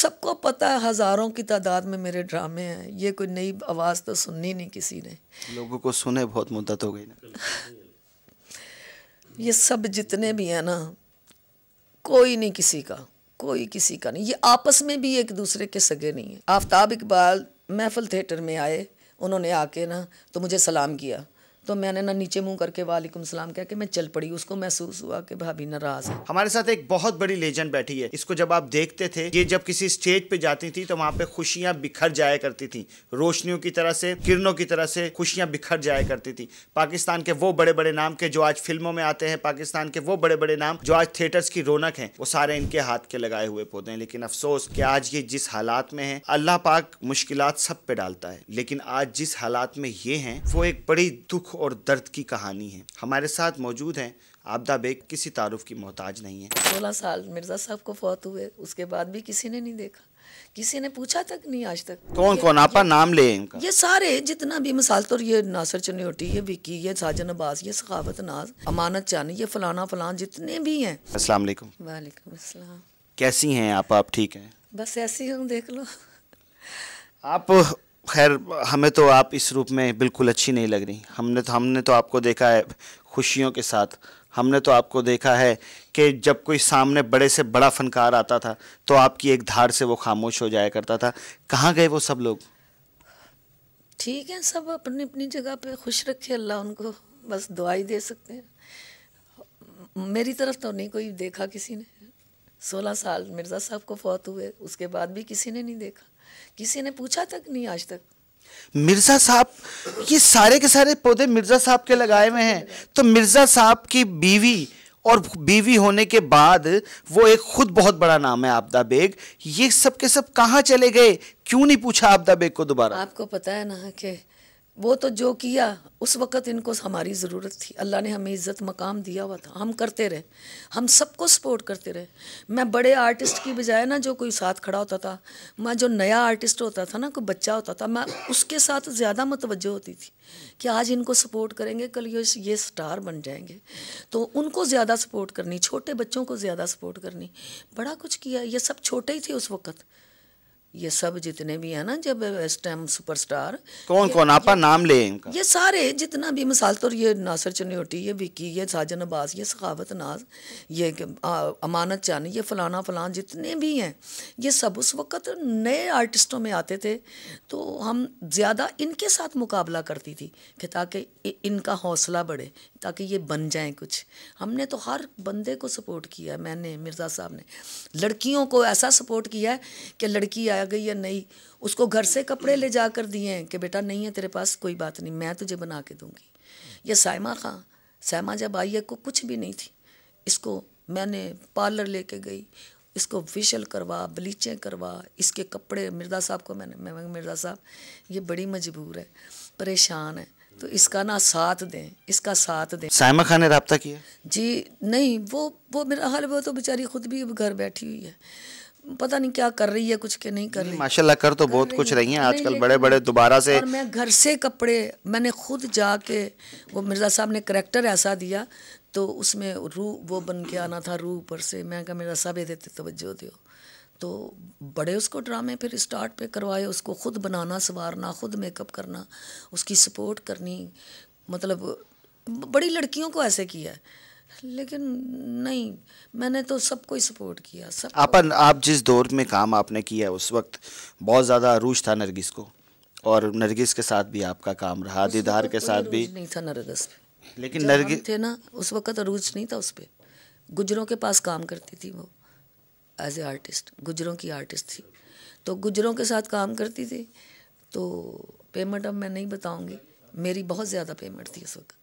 सबको पता है हज़ारों की तादाद में मेरे ड्रामे हैं ये कोई नई आवाज़ तो सुननी नहीं किसी ने लोगों को सुने बहुत मुद्दत हो गई ना ये सब जितने भी हैं ना कोई नहीं किसी का कोई किसी का नहीं ये आपस में भी एक दूसरे के सगे नहीं है आफ्ताब इकबाल महफल थिएटर में आए उन्होंने आके ना तो मुझे सलाम किया तो मैंने ना नीचे मुंह करके वालेकुम सलाम कह के मैं चल पड़ी उसको महसूस हुआ कि भाभी नाराज है हमारे साथ एक बहुत बड़ी लेजेंड बैठी है इसको जब आप देखते थे ये जब किसी स्टेज पे जाती थी तो वहाँ पे खुशियाँ बिखर जाया करती थी रोशनियों की तरह से किरणों की तरह से खुशियाँ बिखर जाया करती थी पाकिस्तान के वो बड़े बड़े नाम के जो आज फिल्मों में आते हैं पाकिस्तान के वो बड़े बड़े नाम जो आज थिएटर्स की रौनक है वो सारे इनके हाथ के लगाए हुए पौधे हैं लेकिन अफसोस के आज ये जिस हालात में है अल्लाह पाक मुश्किल सब पे डालता है लेकिन आज जिस हालात में ये है वो एक बड़ी दुख दुख और दर्द की कहानी है हमारे साथ मौजूद हैं आपदा बेग किसी तारुफ की मोहताज नहीं है सोलह साल मिर्ज़ा साहब को फौत हुए उसके बाद भी किसी ने नहीं देखा किसी ने पूछा तक नहीं आज तक कौन कौन आपा नाम ले इनका ये सारे जितना भी मिसाल तौर ये नासर चनोटी ये विकी ये साजन अब्बास ये सखावत नाज अमानत चंद ये फलाना फलान जितने भी हैं अस्सलाम वालेकुम कैसी हैं आप आप ठीक हैं बस ऐसी हूँ देख लो आप खैर हमें तो आप इस रूप में बिल्कुल अच्छी नहीं लग रही हमने तो हमने तो आपको देखा है खुशियों के साथ हमने तो आपको देखा है कि जब कोई सामने बड़े से बड़ा फनकार आता था तो आपकी एक धार से वो खामोश हो जाया करता था कहाँ गए वो सब लोग ठीक है सब अपनी अपनी जगह पे खुश रखे अल्लाह उनको बस दुआई दे सकते हैं मेरी तरफ तो नहीं कोई देखा किसी ने सोलह साल मिर्ज़ा साहब को फौत हुए उसके बाद भी किसी ने नहीं देखा किसी ने पूछा तक नहीं आज तक मिर्ज़ा साहब ये सारे के सारे पौधे मिर्ज़ा साहब के लगाए हुए हैं तो मिर्ज़ा साहब की बीवी और बीवी होने के बाद वो एक खुद बहुत बड़ा नाम है आपदा बेग ये सब के सब कहाँ चले गए क्यों नहीं पूछा आपदा बेग को दोबारा आपको पता है ना कि वो तो जो किया उस वक़्त इनको हमारी ज़रूरत थी अल्लाह ने हमें इज़्ज़त मकाम दिया हुआ था हम करते रहे हम सबको सपोर्ट करते रहे मैं बड़े आर्टिस्ट की बजाय ना जो कोई साथ खड़ा होता था मैं जो नया आर्टिस्ट होता था ना कोई बच्चा होता था मैं उसके साथ ज़्यादा मतवज होती थी कि आज इनको सपोर्ट करेंगे कल ये ये स्टार बन जाएंगे तो उनको ज़्यादा सपोर्ट करनी छोटे बच्चों को ज़्यादा सपोर्ट करनी बड़ा कुछ किया ये सब छोटे ही थे उस वक़्त ये सब जितने भी हैं ना जब इस टाइम सुपरस्टार कौन कौन आप नाम ले ये सारे जितना भी मिसाल तौर ये नासर चनोटी ये विकी ये साजन अब्बास ये सखावत नाज ये आ, अमानत चंद ये फलाना फलान जितने भी हैं ये सब उस वक्त नए आर्टिस्टों में आते थे तो हम ज़्यादा इनके साथ मुकाबला करती थी कि ताकि इनका हौसला बढ़े ताकि ये बन जाए कुछ हमने तो हर बंदे को सपोर्ट किया मैंने मिर्ज़ा साहब ने लड़कियों को ऐसा सपोर्ट किया है कि लड़की आए आ गई या नहीं उसको घर से कपड़े ले जा कर दिए हैं कि बेटा नहीं है तेरे पास कोई बात नहीं मैं तुझे बना के दूंगी या सायमा खां सायमा जब आई है को कुछ भी नहीं थी इसको मैंने पार्लर लेके गई इसको फेशियल करवा ब्लीचें करवा इसके कपड़े मिर्जा साहब को मैंने मैं मिर्जा साहब ये बड़ी मजबूर है परेशान है तो इसका ना साथ दें इसका साथ दें सायमा खान ने रबता किया जी नहीं वो वो मेरा हाल वो तो बेचारी खुद भी घर बैठी हुई है पता नहीं क्या कर रही है कुछ के नहीं कर रही माशाल्लाह कर तो कर बहुत कुछ रही हैं आजकल बड़े बड़े दोबारा से और मैं घर से कपड़े मैंने खुद जाके वो मिर्ज़ा साहब ने करेक्टर ऐसा दिया तो उसमें रू वो बन के आना था रू ऊपर से मैं कहा मिर्ज़ा साहब ये देते तोज्जो दो तो बड़े उसको ड्रामे फिर स्टार्ट पे करवाए उसको खुद बनाना संवारना खुद मेकअप करना उसकी सपोर्ट करनी मतलब बड़ी लड़कियों को ऐसे किया है लेकिन नहीं मैंने तो सबको ही सपोर्ट किया सब अपन आप जिस दौर में काम आपने किया उस वक्त बहुत ज़्यादा अरूज था नरगिस को और नरगिस के साथ भी आपका काम रहा दीदार के साथ भी नहीं था नरगिस पे लेकिन नरगिस थे ना उस वक्त अरूज नहीं था उस पर गुजरों के पास काम करती थी वो एज ए आर्टिस्ट गुजरों की आर्टिस्ट थी तो गुजरों के साथ काम करती थी तो पेमेंट अब मैं नहीं बताऊंगी मेरी बहुत ज़्यादा पेमेंट थी उस वक्त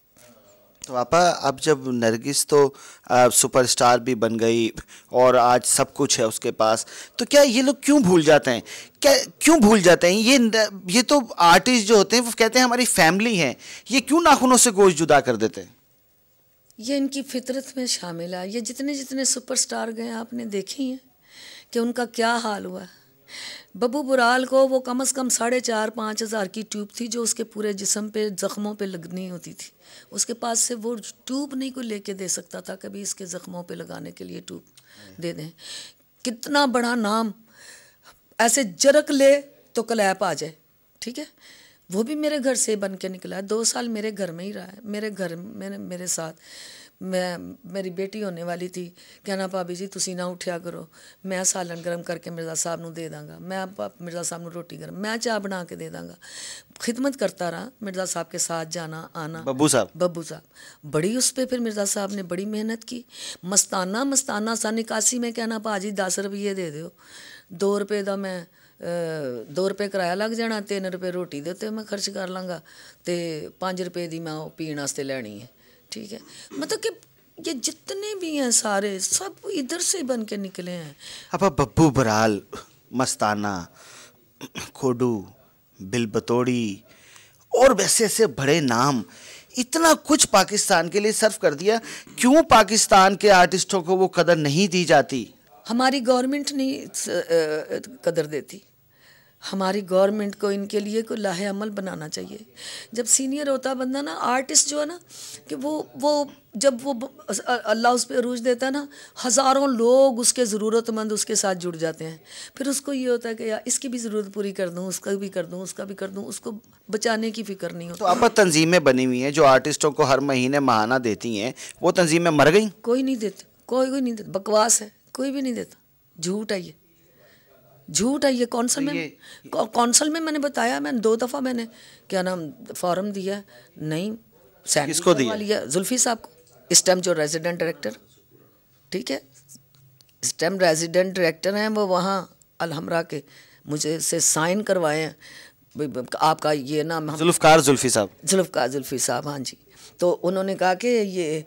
तो पापा अब जब नरगिस तो सुपरस्टार भी बन गई और आज सब कुछ है उसके पास तो क्या ये लोग क्यों भूल जाते हैं क्या क्यों भूल जाते हैं ये ये तो आर्टिस्ट जो होते हैं वो कहते हैं हमारी फैमिली है ये क्यों नाखूनों से गोश्त जुदा कर देते हैं ये इनकी फितरत में शामिल है ये जितने जितने सुपरस्टार गए आपने देखे हैं कि उनका क्या हाल हुआ बबू बुराल को वो कम अज़ कम साढ़े चार पाँच हज़ार की ट्यूब थी जो उसके पूरे जिसम पे ज़ख्मों पे लगनी होती थी उसके पास से वो ट्यूब नहीं को लेके दे सकता था कभी इसके ज़ख्मों पे लगाने के लिए ट्यूब दे दें कितना बड़ा नाम ऐसे जरक ले तो क्लैप आ जाए ठीक है वो भी मेरे घर से बन के निकला है दो साल मेरे घर में ही रहा है मेरे घर मेरे मेरे साथ ਮੈਂ ਮੇਰੀ ਬੇਟੀ ਹੋਣੇ ਵਾਲੀ ਸੀ ਕਹਿੰਦਾ ਭਾਬੀ ਜੀ ਤੁਸੀਂ ਨਾ ਉਠਿਆ ਕਰੋ ਮੈਂ ਸਾਲਨ ਗਰਮ ਕਰਕੇ ਮਿਰਜ਼ਾ ਸਾਹਿਬ ਨੂੰ ਦੇ ਦਾਂਗਾ ਮੈਂ ਮਿਰਜ਼ਾ ਸਾਹਿਬ ਨੂੰ ਰੋਟੀ ਗਰਮ ਮੈਂ ਚਾਹ ਬਣਾ ਕੇ ਦੇ ਦਾਂਗਾ ਖਿਦਮਤ ਕਰਤਾ ਰਾਂ ਮਿਰਜ਼ਾ ਸਾਹਿਬ ਕੇ ਸਾਥ ਜਾਣਾ ਆਣਾ ਬੱਬੂ ਸਾਹਿਬ ਬੱਬੂ ਸਾਹਿਬ ਬੜੀ ਉਸ पे ਫਿਰ ਮਿਰਜ਼ਾ ਸਾਹਿਬ ਨੇ ਬੜੀ ਮਿਹਨਤ ਕੀ ਮਸਤਾਨਾ ਮਸਤਾਨਾ ਸਾ ਨਿਕਾਸੀ ਮੈਂ ਕਹਿੰਦਾ ਭਾਜੀ 10 ਰੁਪਏ ਦੇ ਦਿਓ 2 ਰੁਪਏ ਦਾ ਮੈਂ 2 ਰੁਪਏ ਕਿਰਾਇਆ ਲੱਗ ਜਾਣਾ 3 ਰੁਪਏ ਰੋਟੀ ਦੇ ਉੱਤੇ ਮੈਂ ਖਰਚ ਕਰ ਲਾਂਗਾ ਤੇ 5 ਰੁਪਏ ਦੀ ਮੈਂ ਉਹ ਪੀਣ ਵਾਸਤੇ ਲੈਣੀ ਹੈ ठीक है मतलब कि ये जितने भी हैं सारे सब इधर से बन के निकले हैं अब बब्बू बराल मस्ताना खोडू बिल बतोड़ी और वैसे ऐसे बड़े नाम इतना कुछ पाकिस्तान के लिए सर्व कर दिया क्यों पाकिस्तान के आर्टिस्टों को वो कदर नहीं दी जाती हमारी गवर्नमेंट नहीं कदर देती हमारी गवर्नमेंट को इनके लिए कोई लाहे अमल बनाना चाहिए जब सीनियर होता बंदा ना आर्टिस्ट जो है ना कि वो वो जब वो अल्लाह उस पर अरूज देता है ना हज़ारों लोग उसके ज़रूरतमंद उसके साथ जुड़ जाते हैं फिर उसको ये होता है कि यार इसकी भी ज़रूरत पूरी कर दूँ उसका भी कर दूँ उसका भी कर दूँ उसको बचाने की फ़िक्र नहीं होती तो अब तंजीमें बनी हुई हैं जो आर्टिस्टों को हर महीने महाना देती हैं वो तंजीमें मर गई कोई नहीं देती कोई कोई नहीं देता बकवास है कोई भी नहीं देता झूठ है ये झूठ है ये कौंसल तो में कौंसल में मैंने बताया मैंने दो दफ़ा मैंने क्या नाम फॉर्म दिया नहीं इसको दिया लिया जुल्फी साहब को इस टाइम जो रेजिडेंट डायरेक्टर ठीक है इस टाइम रेजिडेंट डायरेक्टर हैं वो वहाँ अलहमरा के मुझे से साइन करवाए हैं आपका ये नाम जुल्फ़ार जुल्फ़ी साहब जुल्फ़ार जुल्फ़ी साहब हाँ जी तो उन्होंने कहा कि ये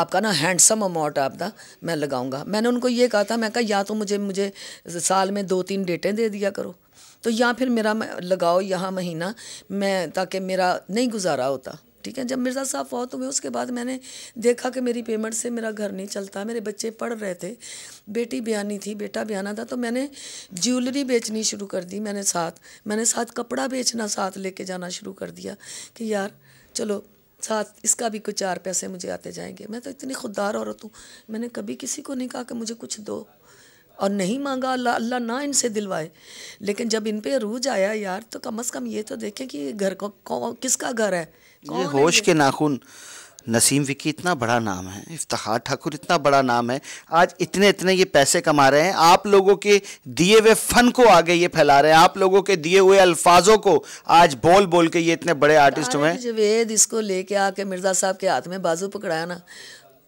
आपका ना हैंडसम अमाउंट आपका मैं लगाऊंगा मैंने उनको ये कहा था मैं कहा या तो मुझे मुझे साल में दो तीन डेटें दे दिया करो तो या फिर मेरा लगाओ यहाँ महीना मैं ताकि मेरा नहीं गुजारा होता ठीक है जब मिर्ज़ा साहब फौत हुए उसके बाद मैंने देखा कि मेरी पेमेंट से मेरा घर नहीं चलता मेरे बच्चे पढ़ रहे थे बेटी बयानी थी बेटा बयाना था तो मैंने ज्वेलरी बेचनी शुरू कर दी मैंने साथ मैंने साथ कपड़ा बेचना साथ लेके जाना शुरू कर दिया कि यार चलो साथ इसका भी कुछ चार पैसे मुझे आते जाएंगे मैं तो इतनी खुददार औरत हूँ मैंने कभी किसी को नहीं कहा कि मुझे कुछ दो और नहीं मांगा अल्लाह अल्लाह ना इनसे दिलवाए लेकिन जब इन पे रूज आया यार तो कम से कम ये तो देखें कि घर को किसका घर है ये होश के नाखून नसीम विकी इतना बड़ा नाम है इफ्तार ठाकुर इतना बड़ा नाम है आज इतने इतने ये पैसे कमा रहे हैं आप लोगों के दिए हुए फ़न को आगे ये फैला रहे हैं आप लोगों के दिए हुए अल्फाजों को आज बोल बोल के ये इतने बड़े आर्टिस्ट हुए जवेद इसको लेके आके मिर्ज़ा साहब के हाथ में बाजू पकड़ाया ना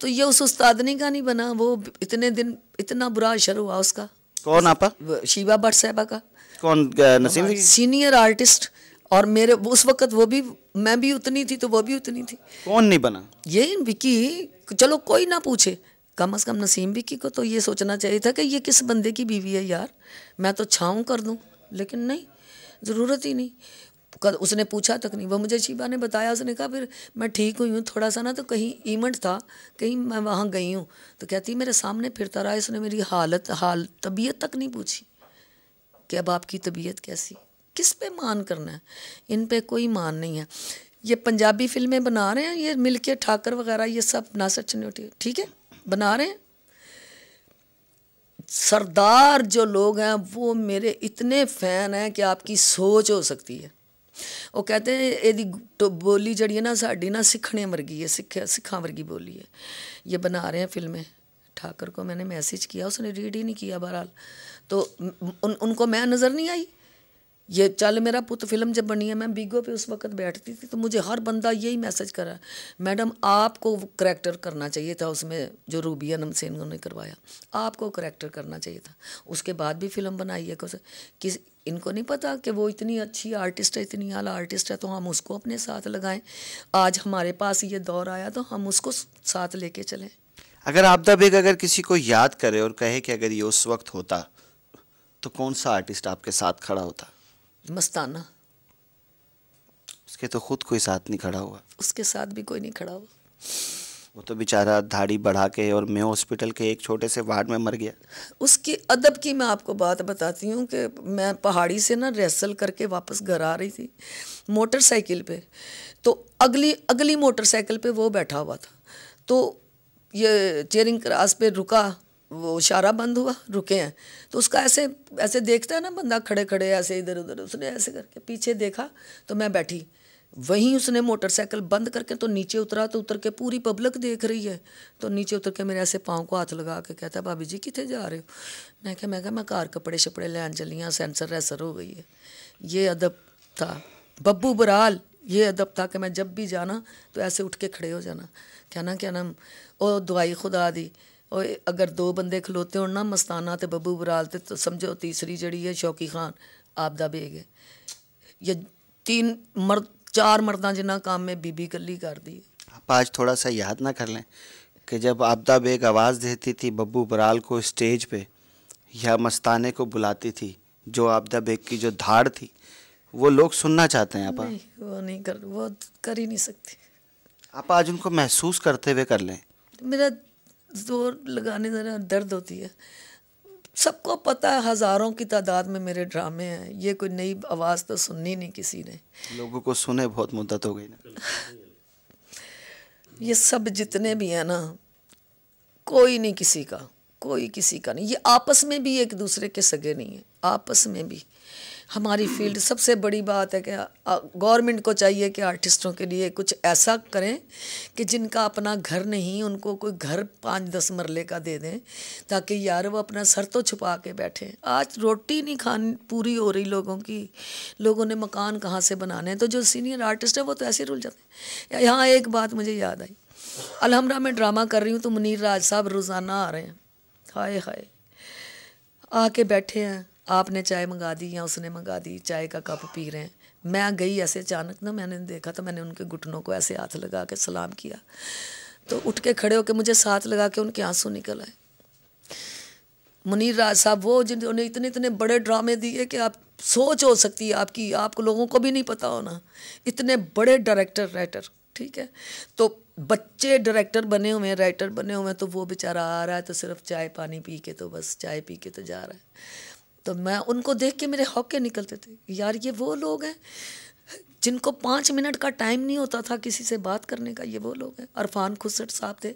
तो ये उस उस्तादनी का नहीं बना वो इतने दिन इतना बुरा असर हुआ उसका कौन आपा शिवा भट्ट साहबा का कौन नसीम सीनियर आर्टिस्ट और मेरे उस वक्त वो भी मैं भी उतनी थी तो वो भी उतनी थी कौन नहीं बना ये विकी चलो कोई ना पूछे कम अज़ कम नसीम विकी को तो ये सोचना चाहिए था कि ये किस बंदे की बीवी है यार मैं तो छाऊँ कर दूँ लेकिन नहीं ज़रूरत ही नहीं कर, उसने पूछा तक नहीं वो मुझे शिबा ने बताया उसने कहा फिर मैं ठीक हुई हूँ थोड़ा सा ना तो कहीं इवेंट था कहीं मैं वहाँ गई हूँ तो कहती मेरे सामने फिरता रहा इसने मेरी हालत हाल तबीयत तक नहीं पूछी कि अब आपकी तबीयत कैसी किस पे मान करना है इन पे कोई मान नहीं है ये पंजाबी फिल्में बना रहे हैं ये मिलके ठाकर वगैरह ये सब नासर चनोटी ठीक है बना रहे हैं सरदार जो लोग हैं वो मेरे इतने फ़ैन हैं कि आपकी सोच हो सकती है हैं यदि तो बोली जड़ी है ना साड़ी ना सीखने वर्गी है सिख सिखा वर्गी बोली है ये बना रहे हैं फिल्में ठाकर को मैंने मैसेज किया उसने रीड ही नहीं किया बहरहाल तो उन उनको मैं नज़र नहीं आई ये चल मेरा पुत फिल्म जब बनी है मैं बिगो पे उस वक्त बैठती थी तो मुझे हर बंदा यही मैसेज करा मैडम आपको करेक्टर करना चाहिए था उसमें जो रूबिया सेन ने करवाया आपको करेक्टर करना चाहिए था उसके बाद भी फिल्म बनाई है किस इनको नहीं पता कि वो इतनी अच्छी आर्टिस्ट है इतनी आला आर्टिस्ट है तो हम उसको अपने साथ लगाएं आज हमारे पास ये दौर आया तो हम उसको साथ लेके चलें अगर आपदा बेग अगर किसी को याद करे और कहे कि अगर ये उस वक्त होता तो कौन सा आर्टिस्ट आपके साथ खड़ा होता मस्ताना उसके तो खुद कोई साथ नहीं खड़ा हुआ उसके साथ भी कोई नहीं खड़ा हुआ वो तो बेचारा धाड़ी बढ़ा के और मैं हॉस्पिटल के एक छोटे से वार्ड में मर गया उसकी अदब की मैं आपको बात बताती हूँ कि मैं पहाड़ी से ना रेसल करके वापस घर आ रही थी मोटरसाइकिल पे तो अगली अगली मोटरसाइकिल पे वो बैठा हुआ था तो ये चेयरिंग क्रास पे रुका वो इशारा बंद हुआ रुके हैं तो उसका ऐसे ऐसे देखता है ना बंदा खड़े खड़े ऐसे इधर उधर उसने ऐसे करके पीछे देखा तो मैं बैठी वहीं उसने मोटरसाइकिल बंद करके तो नीचे उतरा तो उतर के पूरी पब्लिक देख रही है तो नीचे उतर के मेरे ऐसे पाँव को हाथ लगा के कहता है भाभी जी कितने जा रहे हो मैं क्या मैं क्या मैं कार कपड़े शपड़े लैन चली हाँ सेंसर रैसर हो गई है ये अदब था बब्बू बराल ये अदब था कि मैं जब भी जाना तो ऐसे उठ के खड़े हो जाना क्या ना क्या नाम ओ दुआई खुदा दी और अगर दो बंदे खलोते हो ना मस्ताना तो बब्बू बराल तो समझो तीसरी जड़ी है शौकी खान आपदा बेग है या तीन मर्द चार मर्दा जिन्ना काम में बीबी कली कर दी आप आज थोड़ा सा याद ना कर लें कि जब आपदा बेग आवाज़ देती थी बब्बू बराल को स्टेज पे या मस्ताने को बुलाती थी जो आपदा बेग की जो धाड़ थी वो लोग सुनना चाहते हैं आप नहीं, वो नहीं कर वो कर ही नहीं सकती आप आज उनको महसूस करते हुए कर लें मेरा जोर लगाने जरा दर्द होती है सबको पता है हज़ारों की तादाद में मेरे ड्रामे हैं ये कोई नई आवाज़ तो सुननी नहीं किसी ने लोगों को सुने बहुत मुद्दत हो गई ना ये सब जितने भी हैं ना कोई नहीं किसी का कोई किसी का नहीं ये आपस में भी एक दूसरे के सगे नहीं है आपस में भी हमारी फील्ड सबसे बड़ी बात है कि गवर्नमेंट को चाहिए कि आर्टिस्टों के लिए कुछ ऐसा करें कि जिनका अपना घर नहीं उनको कोई घर पाँच दस मरले का दे दें ताकि यार वो अपना सर तो छुपा के बैठे आज रोटी नहीं खान पूरी हो रही लोगों की लोगों ने मकान कहाँ से बनाने तो जो सीनियर आर्टिस्ट है वो तो ऐसे रुल जाते हैं यहाँ एक बात मुझे याद आई अलहमरा में ड्रामा कर रही हूँ तो मुनीर राज साहब रोज़ाना आ रहे हैं हाय हाय आके बैठे हैं आपने चाय मंगा दी या उसने मंगा दी चाय का कप पी रहे हैं मैं गई ऐसे अचानक ना मैंने देखा तो मैंने उनके घुटनों को ऐसे हाथ लगा के सलाम किया तो उठ के खड़े होकर मुझे साथ लगा के उनके आंसू निकल आए मुनीर राज साहब वो जिन्होंने इतने इतने बड़े ड्रामे दिए कि आप सोच हो सकती है आपकी आप लोगों को भी नहीं पता होना इतने बड़े डायरेक्टर राइटर ठीक है तो बच्चे डायरेक्टर बने हुए हैं राइटर बने हुए हैं तो वो बेचारा आ रहा है तो सिर्फ चाय पानी पी के तो बस चाय पी के तो जा रहा है तो मैं उनको देख के मेरे हौके निकलते थे यार ये वो लोग हैं जिनको पाँच मिनट का टाइम नहीं होता था किसी से बात करने का ये वो लोग हैं अरफान खुसट साहब थे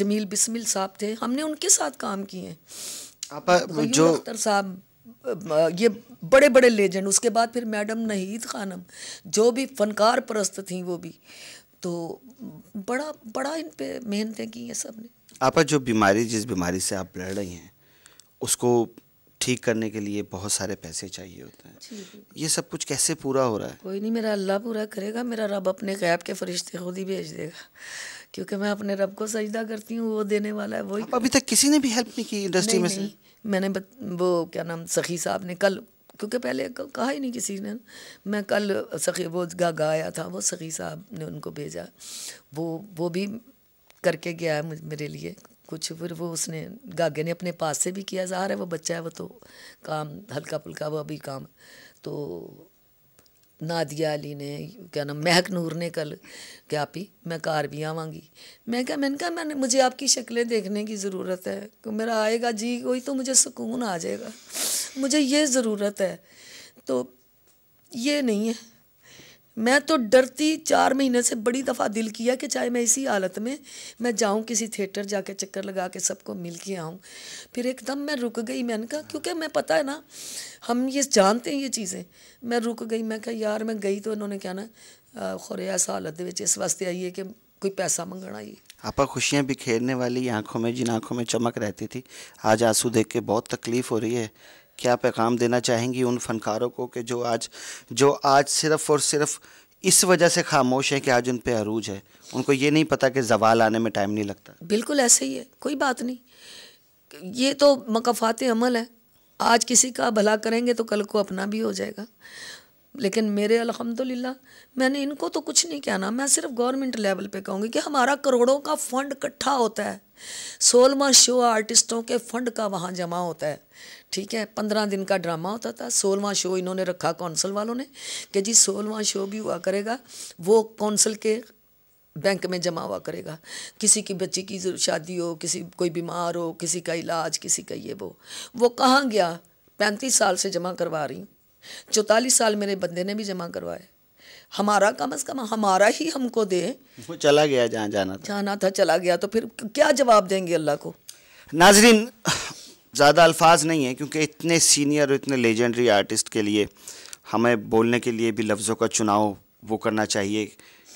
जमील बिस्मिल साहब थे हमने उनके साथ काम किए हैं तो जो अख्तर साहब ये बड़े बड़े लेजेंड उसके बाद फिर मैडम नहीद खानम जो भी फनकार परस्त थी वो भी तो बड़ा बड़ा इन पे मेहनतें की हैं सब ने आपा जो बीमारी जिस बीमारी से आप लड़ रही हैं उसको ठीक करने के लिए बहुत सारे पैसे चाहिए होते हैं ये सब कुछ कैसे पूरा हो रहा है कोई नहीं मेरा अल्लाह पूरा करेगा मेरा रब अपने गैब के फरिश्ते खुद ही भेज देगा क्योंकि मैं अपने रब को सजदा करती हूँ वो देने वाला है वही अभी तक किसी ने भी हेल्प नहीं की इंडस्ट्री में से मैंने बत, वो क्या नाम सखी साहब ने कल क्योंकि पहले कहा ही नहीं किसी ने मैं कल सखी वो गा गाया था वो सखी साहब ने उनको भेजा वो वो भी करके गया है मेरे लिए कुछ फिर वो उसने गागे ने अपने पास से भी किया ज़ाहिर है वो बच्चा है वो तो काम हल्का फुल्का वो अभी काम तो नादिया अली ने क्या नाम महक नूर ने कल क्या पी मैं कार भी आवांगी मैं क्या मैंने कहा मैंने मुझे आपकी शक्लें देखने की ज़रूरत है तो मेरा आएगा जी कोई तो मुझे सुकून आ जाएगा मुझे ये ज़रूरत है तो ये नहीं है मैं तो डरती चार महीने से बड़ी दफ़ा दिल किया कि चाहे मैं इसी हालत में मैं जाऊं किसी थिएटर जाके चक्कर लगा के सबको मिल के आऊं फिर एकदम मैं रुक गई मैंने कहा क्योंकि मैं पता है ना हम ये जानते हैं ये चीज़ें मैं रुक गई मैं कहा यार मैं गई तो इन्होंने क्या ना खुरे ऐसा हालत इस वास्ते आई है कि कोई पैसा मंगना ही आपा खुशियाँ बिखेरने वाली आँखों में जिन आंखों में चमक रहती थी आज आंसू देख के बहुत तकलीफ़ हो रही है क्या पैगाम देना चाहेंगी उन फनकारों को कि जो आज जो आज सिर्फ़ और सिर्फ़ इस वजह से खामोश है कि आज उन पर अरूज है उनको ये नहीं पता कि जवाल आने में टाइम नहीं लगता बिल्कुल ऐसे ही है कोई बात नहीं ये तो मकफ़ात अमल है आज किसी का भला करेंगे तो कल को अपना भी हो जाएगा लेकिन मेरे अलहमदिल्ला मैंने इनको तो कुछ नहीं कहना मैं सिर्फ गवर्नमेंट लेवल पे कहूँगी कि हमारा करोड़ों का फंड इकट्ठा होता है सोलवा शो आर्टिस्टों के फंड का वहाँ जमा होता है ठीक है पंद्रह दिन का ड्रामा होता था सोलवा शो इन्होंने रखा कौंसल वालों ने कि जी सोलवा शो भी हुआ करेगा वो कौंसल के बैंक में जमा हुआ करेगा किसी की बच्ची की शादी हो किसी कोई बीमार हो किसी का इलाज किसी का ये वो वो कहाँ गया पैंतीस साल से जमा करवा रही हूँ चौतालीस साल मेरे बंदे ने भी जमा करवाए हमारा कम अज कम हमारा ही हमको दे वो चला गया जहाँ जाना था जाना था चला गया तो फिर क्या जवाब देंगे अल्लाह को नाजरीन ज़्यादा अल्फाज नहीं है क्योंकि इतने सीनियर और इतने लेजेंडरी आर्टिस्ट के लिए हमें बोलने के लिए भी लफ्ज़ों का चुनाव वो करना चाहिए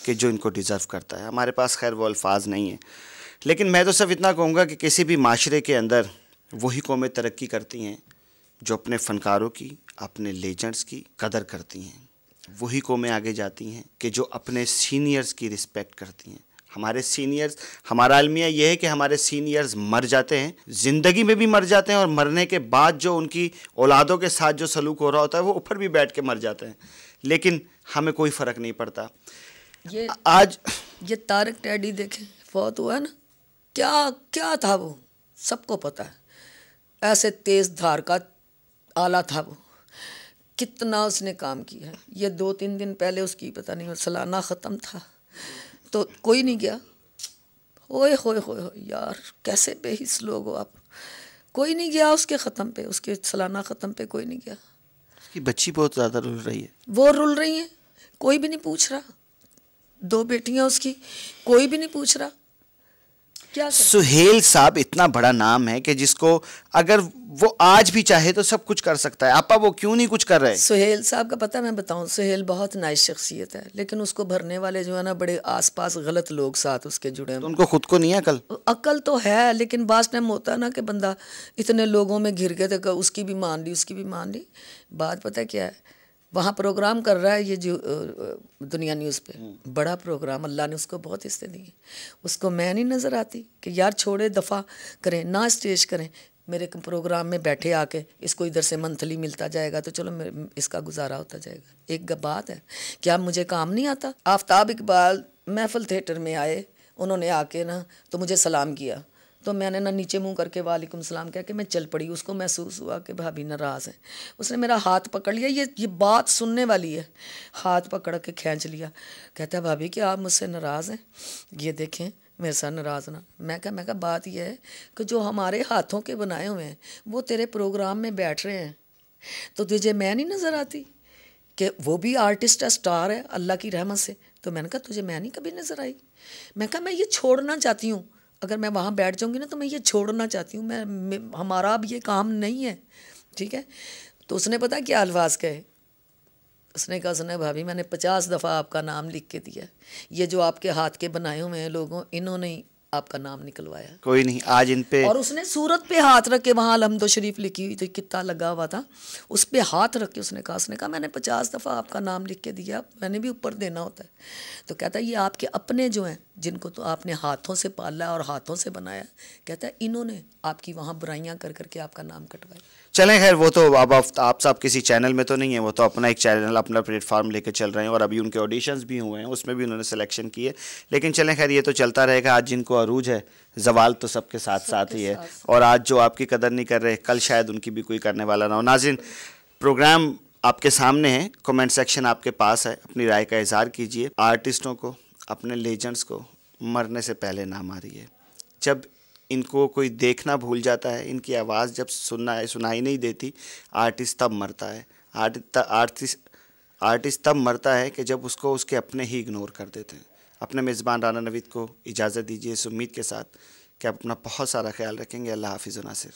कि जो इनको डिज़र्व करता है हमारे पास खैर वो अल्फाज नहीं है लेकिन मैं तो सिर्फ इतना कहूँगा कि किसी भी माशरे के अंदर वही कौमें तरक्की करती हैं जो अपने फनकारों की अपने लेजेंड्स की कदर करती हैं वही कौमें आगे जाती हैं कि जो अपने सीनियर्स की रिस्पेक्ट करती हैं हमारे सीनियर्स हमारा अलमिया यह है कि हमारे सीनियर्स मर जाते हैं ज़िंदगी में भी मर जाते हैं और मरने के बाद जो उनकी औलादों के साथ जो सलूक हो रहा होता है वो ऊपर भी बैठ के मर जाते हैं लेकिन हमें कोई फ़र्क नहीं पड़ता ये आज ये तारक टैडी देखे फौत हुआ ना क्या क्या था वो सबको पता है ऐसे तेज़ धार का आला था वो कितना उसने काम किया ये दो तीन दिन पहले उसकी पता नहीं सालाना ख़त्म था तो कोई नहीं गया ओए होए होए हो यार कैसे बेहिस लोग हो आप कोई नहीं गया उसके ख़त्म पे उसके सलाना ख़त्म पे कोई नहीं गया उसकी बच्ची बहुत ज़्यादा रुल रही है वो रुल रही है कोई भी नहीं पूछ रहा दो बेटियाँ उसकी कोई भी नहीं पूछ रहा सुहेल साहब इतना बड़ा नाम है कि जिसको अगर वो आज भी चाहे तो सब कुछ कर सकता है आपा वो क्यों नहीं कुछ कर रहे सुहेल साहब का पता मैं बताऊं सुहेल बहुत नाइस शख्सियत है लेकिन उसको भरने वाले जो है ना बड़े आसपास गलत लोग साथ उसके जुड़े तो हैं तो उनको खुद को नहीं अकल अकल तो है लेकिन बास टाइम होता है ना कि बंदा इतने लोगों में घिर गए थे उसकी भी मान ली उसकी भी मान ली बात पता क्या है वहाँ प्रोग्राम कर रहा है ये जो दुनिया न्यूज़ पे बड़ा प्रोग्राम अल्लाह ने उसको बहुत हिस्से दिए उसको मैं नहीं नज़र आती कि यार छोड़े दफ़ा करें ना स्टेज करें मेरे प्रोग्राम में बैठे आके इसको इधर से मंथली मिलता जाएगा तो चलो इसका गुजारा होता जाएगा एक बात है क्या मुझे काम नहीं आता आफ्ताब इकबाल महफल थिएटर में आए उन्होंने आके ना तो मुझे सलाम किया तो मैंने ना नीचे मुंह करके वालेकुम सलाम कह के मैं चल पड़ी उसको महसूस हुआ कि भाभी नाराज़ है उसने मेरा हाथ पकड़ लिया ये ये बात सुनने वाली है हाथ पकड़ के खींच लिया कहता है भाभी कि आप मुझसे नाराज़ हैं ये देखें मेरे साथ नाराज़ ना मैं कहा मैं कहा बात यह है कि जो हमारे हाथों के बनाए हुए हैं वो तेरे प्रोग्राम में बैठ रहे हैं तो तुझे मैं नहीं नज़र आती कि वो भी आर्टिस्ट है स्टार है अल्लाह की रहमत से तो मैंने कहा तुझे मैं नहीं कभी नज़र आई मैं कहा मैं ये छोड़ना चाहती हूँ अगर मैं वहाँ बैठ जाऊँगी ना तो मैं ये छोड़ना चाहती हूँ मैं, हमारा अब ये काम नहीं है ठीक है तो उसने पता क्या अल्फाज कहे उसने कहा सुना भाभी मैंने पचास दफ़ा आपका नाम लिख के दिया ये जो आपके हाथ के बनाए हुए हैं लोगों इन्होंने आपका नाम निकलवाया कोई नहीं आज इन पे और उसने सूरत पे हाथ रख के वहाँ अलहमद शरीफ लिखी हुई थी कितना लगा हुआ था उस पर हाथ रख के उसने कहा उसने कहा मैंने पचास दफ़ा आपका नाम लिख के दिया मैंने भी ऊपर देना होता है तो कहता है ये आपके अपने जो हैं जिनको तो आपने हाथों से पाला और हाथों से बनाया कहता है इन्होंने आपकी वहाँ बुराइयाँ कर करके आपका नाम कटवाया चलें खैर वो तो अब आप साहब किसी चैनल में तो नहीं है वो तो अपना एक चैनल अपना प्लेटफॉर्म लेकर चल रहे हैं और अभी उनके ऑडिशंस भी हुए हैं उसमें भी उन्होंने सिलेक्शन किए लेकिन चलें खैर ये तो चलता रहेगा आज जिनको अरूज है जवाल तो सबके साथ सब साथ ही है और आज जो आपकी कदर नहीं कर रहे कल शायद उनकी भी कोई करने वाला ना हो नाजिन प्रोग्राम आपके सामने है कमेंट सेक्शन आपके पास है अपनी राय का इजहार कीजिए आर्टिस्टों को अपने लेजेंड्स को मरने से पहले ना मारिए जब इनको कोई देखना भूल जाता है इनकी आवाज़ जब सुनना है सुनाई नहीं देती आर्टिस्ट तब मरता है आर्टिस्ट आर्टिस्ट तब मरता है कि जब उसको उसके अपने ही इग्नोर कर देते हैं अपने मेज़बान राना नवीद को इजाज़त दीजिए इस उम्मीद के साथ कि आप अपना बहुत सारा ख्याल रखेंगे अल्लाह हाफिज़ नासिर